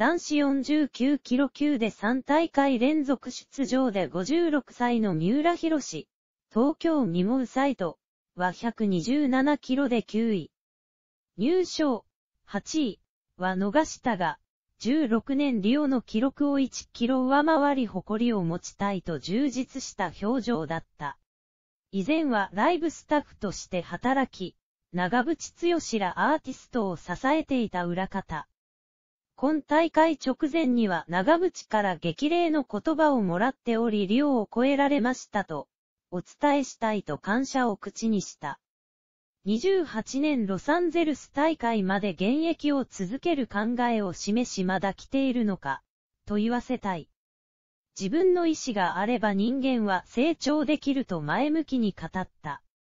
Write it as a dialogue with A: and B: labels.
A: 男子49キロ級で3大会連続出場で56歳の三浦博士、東京ミモウサイトは127キロで9位。入賞8位は逃したが、16年リオの記録を1キロ上回り誇りを持ちたいと充実した表情だった。以前はライブスタッフとして働き、長渕剛らアーティストを支えていた裏方。今大会直前には長渕から激励の言葉をもらっており量を超えられましたと、お伝えしたいと感謝を口にした。28年ロサンゼルス大会まで現役を続ける考えを示しまだ来ているのか、と言わせたい。自分の意志があれば人間は成長できると前向きに語った。